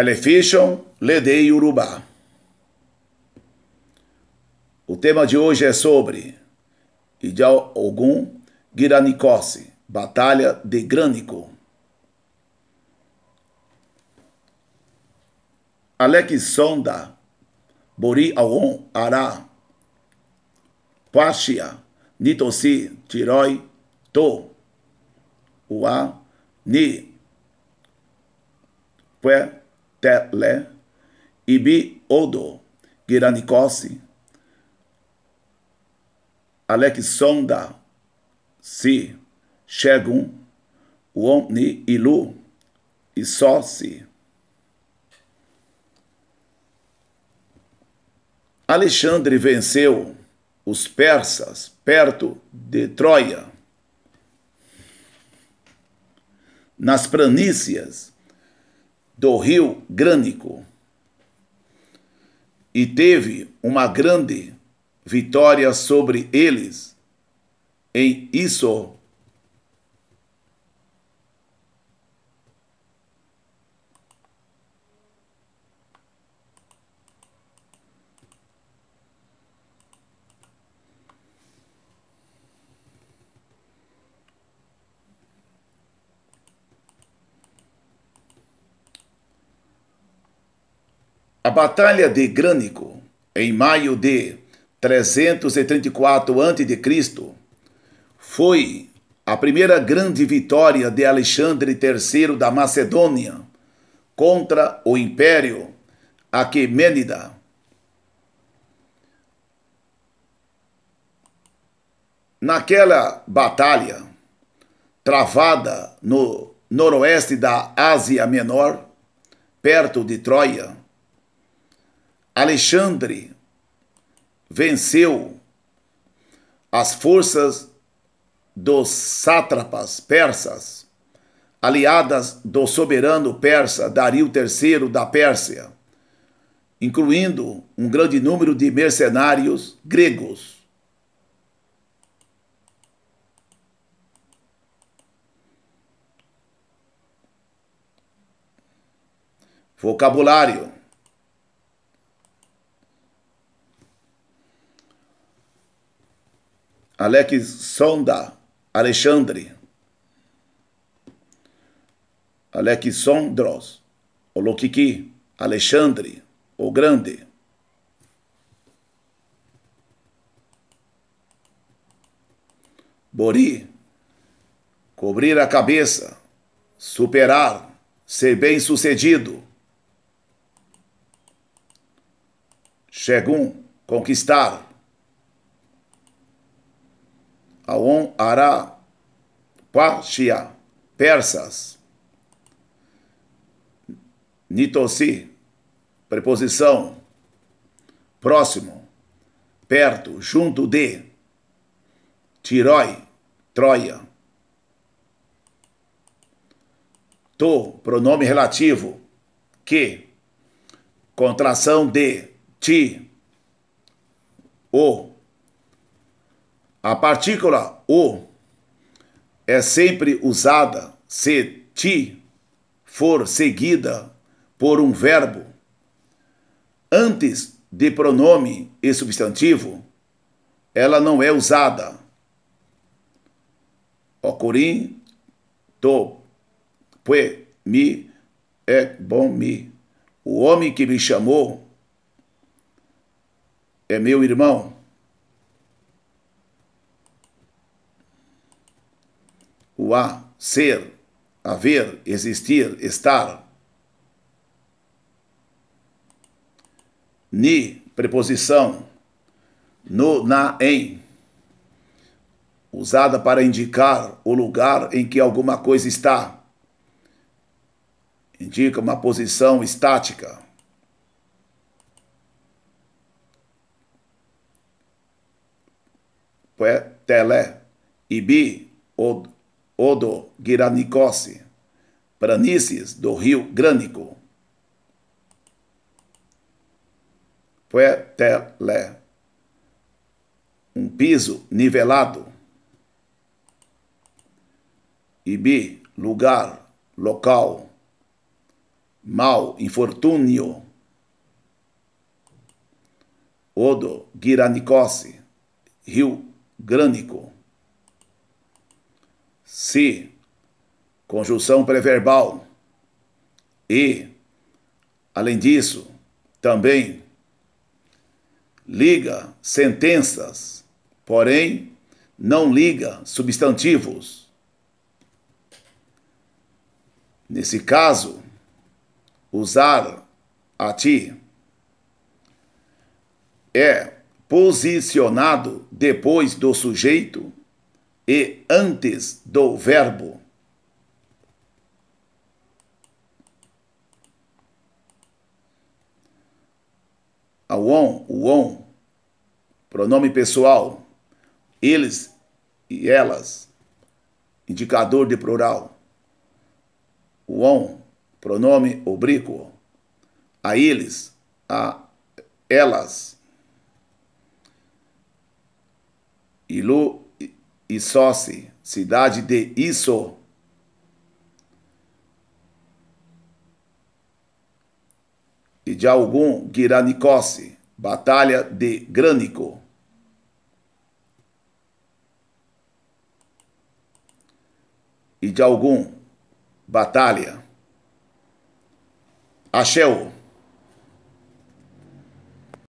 Television Ledei Urubá. O tema de hoje é sobre Idal Ogum Giranicose, Batalha de Grânico. Sonda, Bori Aon Ará Quaxia, Nitosi Tiroi To Uá Ni Pué, Tele, Ibi Odo, Giranikossi, Alexonda, Si, Shegun, Womni Ilu, Isossi. Alexandre venceu os persas perto de Troia, nas planícies do rio Grânico e teve uma grande vitória sobre eles em Isso A Batalha de Grânico, em maio de 334 a.C., foi a primeira grande vitória de Alexandre III da Macedônia contra o Império Aquemênida. Naquela batalha, travada no noroeste da Ásia Menor, perto de Troia, Alexandre venceu as forças dos sátrapas persas, aliadas do soberano persa Dario III da Pérsia, incluindo um grande número de mercenários gregos. Vocabulário Alex Sonda Alexandre, Alex Sondros Olokiki, Alexandre, o Grande. Bori, cobrir a cabeça, superar, ser bem-sucedido. Chegum, conquistar. Pachia, persas. Nitosi, preposição, próximo, perto, junto de. Tirói, Troia. To, pronome relativo, que, contração de, ti, o, a partícula O é sempre usada se ti for seguida por um verbo antes de pronome e substantivo, ela não é usada. O to pue mi é bom mi. O homem que me chamou é meu irmão. a ser, haver, existir, estar. Ni, preposição, no, na, em, usada para indicar o lugar em que alguma coisa está. Indica uma posição estática. Tele, ibi, od, Odo Giranicosse, Pranices do rio Grânico. Puetelé, um piso nivelado. Ibi, lugar, local. Mal, infortúnio. Odo, Giranicosse, Rio Grânico se, conjunção preverbal, e, além disso, também liga sentenças, porém não liga substantivos. Nesse caso, usar a ti é posicionado depois do sujeito e antes do verbo. A on, o on, pronome pessoal, eles e elas, indicador de plural. O on, pronome oblíquo, a eles, a elas. Ilu Issosse, cidade de Isso. E de algum Giranicosse, batalha de Grânico. E de algum batalha. Acheu.